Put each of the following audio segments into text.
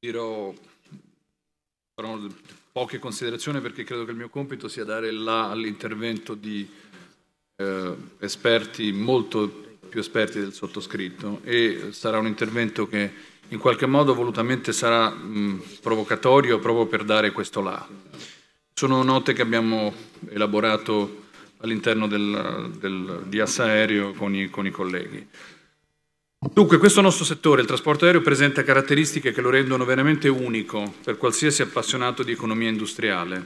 dirò farò poche considerazioni perché credo che il mio compito sia dare là all'intervento di eh, esperti molto più esperti del sottoscritto e sarà un intervento che in qualche modo volutamente sarà mh, provocatorio proprio per dare questo là. Sono note che abbiamo elaborato all'interno del, del, di Assaereo con i, con i colleghi. Dunque, questo nostro settore, il trasporto aereo, presenta caratteristiche che lo rendono veramente unico per qualsiasi appassionato di economia industriale,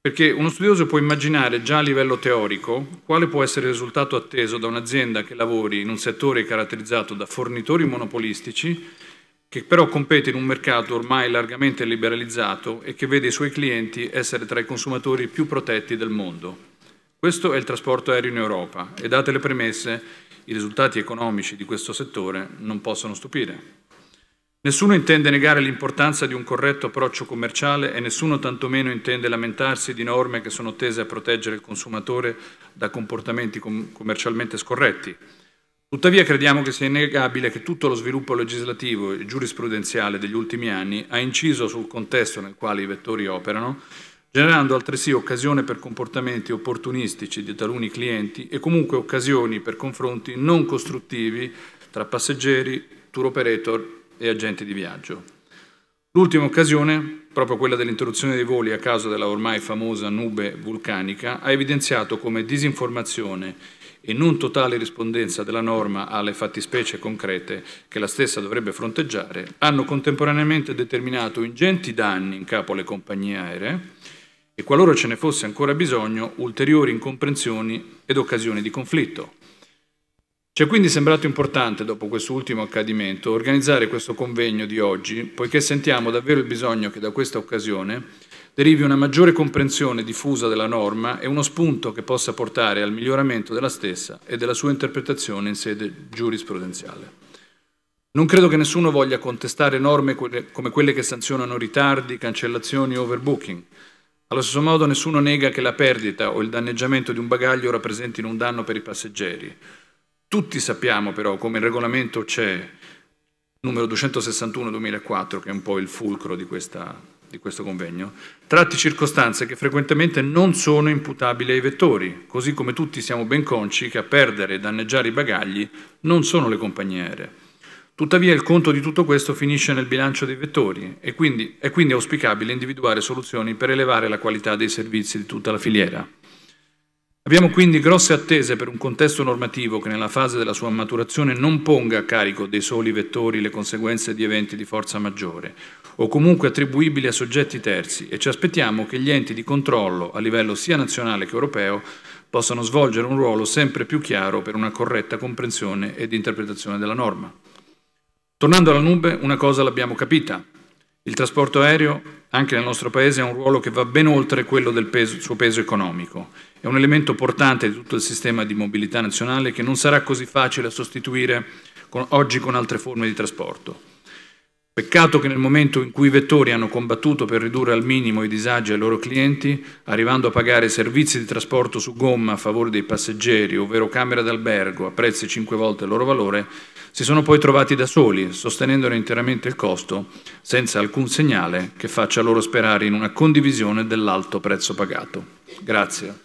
perché uno studioso può immaginare già a livello teorico quale può essere il risultato atteso da un'azienda che lavori in un settore caratterizzato da fornitori monopolistici, che però compete in un mercato ormai largamente liberalizzato e che vede i suoi clienti essere tra i consumatori più protetti del mondo. Questo è il trasporto aereo in Europa e date le premesse, i risultati economici di questo settore non possono stupire. Nessuno intende negare l'importanza di un corretto approccio commerciale e nessuno tantomeno intende lamentarsi di norme che sono tese a proteggere il consumatore da comportamenti com- commercialmente scorretti. Tuttavia crediamo che sia innegabile che tutto lo sviluppo legislativo e giurisprudenziale degli ultimi anni ha inciso sul contesto nel quale i vettori operano generando altresì occasione per comportamenti opportunistici di taluni clienti e comunque occasioni per confronti non costruttivi tra passeggeri, tour operator e agenti di viaggio. L'ultima occasione, proprio quella dell'interruzione dei voli a causa della ormai famosa nube vulcanica, ha evidenziato come disinformazione e non totale rispondenza della norma alle fattispecie concrete che la stessa dovrebbe fronteggiare, hanno contemporaneamente determinato ingenti danni in capo alle compagnie aeree, e qualora ce ne fosse ancora bisogno, ulteriori incomprensioni ed occasioni di conflitto. Ci è quindi sembrato importante, dopo quest'ultimo accadimento, organizzare questo convegno di oggi, poiché sentiamo davvero il bisogno che da questa occasione derivi una maggiore comprensione diffusa della norma e uno spunto che possa portare al miglioramento della stessa e della sua interpretazione in sede giurisprudenziale. Non credo che nessuno voglia contestare norme come quelle che sanzionano ritardi, cancellazioni e overbooking, allo stesso modo nessuno nega che la perdita o il danneggiamento di un bagaglio rappresentino un danno per i passeggeri. Tutti sappiamo però come il regolamento c'è, numero 261-2004, che è un po' il fulcro di, questa, di questo convegno, tratti circostanze che frequentemente non sono imputabili ai vettori, così come tutti siamo ben conci che a perdere e danneggiare i bagagli non sono le compagnie aeree. Tuttavia il conto di tutto questo finisce nel bilancio dei vettori e quindi è quindi auspicabile individuare soluzioni per elevare la qualità dei servizi di tutta la filiera. Abbiamo quindi grosse attese per un contesto normativo che nella fase della sua maturazione non ponga a carico dei soli vettori le conseguenze di eventi di forza maggiore o comunque attribuibili a soggetti terzi e ci aspettiamo che gli enti di controllo a livello sia nazionale che europeo possano svolgere un ruolo sempre più chiaro per una corretta comprensione ed interpretazione della norma. Tornando alla nube, una cosa l'abbiamo capita. Il trasporto aereo, anche nel nostro Paese, ha un ruolo che va ben oltre quello del peso, suo peso economico. È un elemento portante di tutto il sistema di mobilità nazionale che non sarà così facile sostituire con, oggi con altre forme di trasporto. Peccato che nel momento in cui i vettori hanno combattuto per ridurre al minimo i disagi ai loro clienti, arrivando a pagare servizi di trasporto su gomma a favore dei passeggeri, ovvero camere d'albergo a prezzi cinque volte il loro valore, si sono poi trovati da soli, sostenendone interamente il costo, senza alcun segnale che faccia loro sperare in una condivisione dell'alto prezzo pagato. Grazie.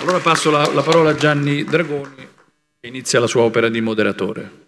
Allora passo la, la parola a Gianni Dragoni inizia la sua opera di moderatore.